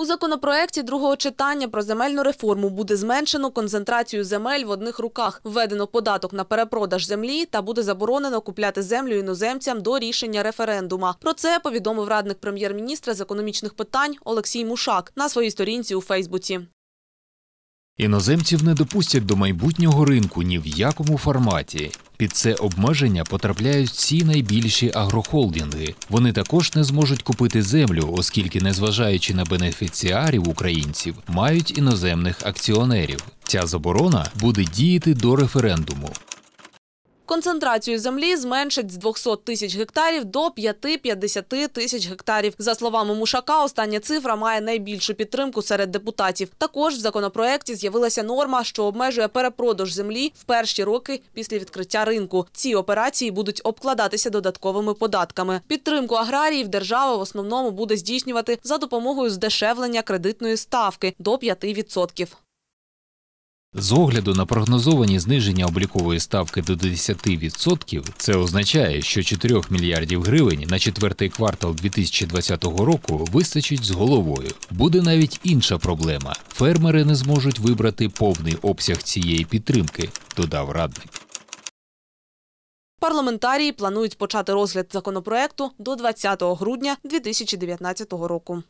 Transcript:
У законопроекті другого читання про земельну реформу буде зменшено концентрацію земель в одних руках, введено податок на перепродаж землі та буде заборонено купляти землю іноземцям до рішення референдума. Про це повідомив радник прем'єр-міністра з економічних питань Олексій Мушак на своїй сторінці у Фейсбуці. Іноземців не допустять до майбутнього ринку ні в якому форматі. Під це обмеження потрапляють всі найбільші агрохолдинги. Вони також не зможуть купити землю, оскільки, незважаючи на бенефіціарів українців, мають іноземних акціонерів. Ця заборона буде діяти до референдуму. Концентрацію землі зменшать з 200 тисяч гектарів до 5-50 тисяч гектарів. За словами Мушака, остання цифра має найбільшу підтримку серед депутатів. Також в законопроекті з'явилася норма, що обмежує перепродаж землі в перші роки після відкриття ринку. Ці операції будуть обкладатися додатковими податками. Підтримку аграріїв держава в основному буде здійснювати за допомогою здешевлення кредитної ставки до 5%. З огляду на прогнозовані зниження облікової ставки до 10%, це означає, що 4 мільярдів гривень на четвертий квартал 2020 року вистачить з головою. Буде навіть інша проблема: фермери не зможуть вибрати повний обсяг цієї підтримки, додав радник. Парламентарії планують почати розгляд законопроекту до 20 грудня 2019 року.